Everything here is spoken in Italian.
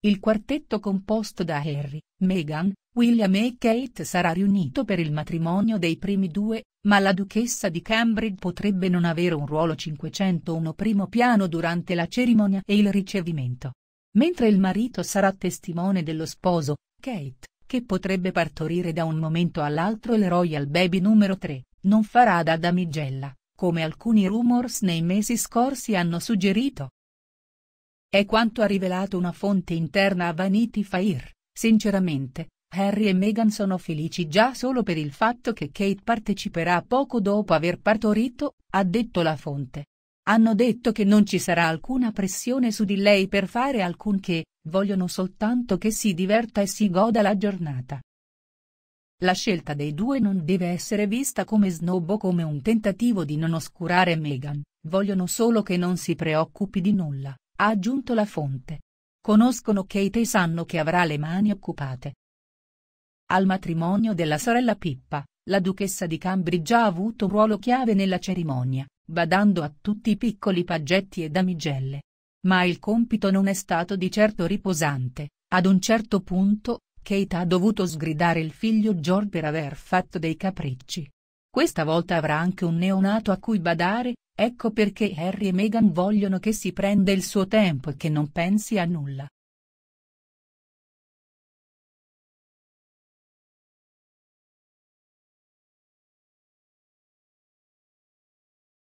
Il quartetto composto da Harry, Meghan, William e Kate sarà riunito per il matrimonio dei primi due, ma la duchessa di Cambridge potrebbe non avere un ruolo 501 primo piano durante la cerimonia e il ricevimento. Mentre il marito sarà testimone dello sposo, Kate, che potrebbe partorire da un momento all'altro il royal baby numero 3, non farà da damigella, come alcuni rumors nei mesi scorsi hanno suggerito. È quanto ha rivelato una fonte interna a Vanity Fair, sinceramente, Harry e Meghan sono felici già solo per il fatto che Kate parteciperà poco dopo aver partorito, ha detto la fonte. Hanno detto che non ci sarà alcuna pressione su di lei per fare alcunché, vogliono soltanto che si diverta e si goda la giornata. La scelta dei due non deve essere vista come snob o come un tentativo di non oscurare Meghan, vogliono solo che non si preoccupi di nulla, ha aggiunto la fonte. Conoscono Kate e sanno che avrà le mani occupate. Al matrimonio della sorella Pippa, la duchessa di Cambridge ha avuto un ruolo chiave nella cerimonia, badando a tutti i piccoli paggetti e damigelle. Ma il compito non è stato di certo riposante, ad un certo punto, Kate ha dovuto sgridare il figlio George per aver fatto dei capricci. Questa volta avrà anche un neonato a cui badare, Ecco perché Harry e Meghan vogliono che si prenda il suo tempo e che non pensi a nulla,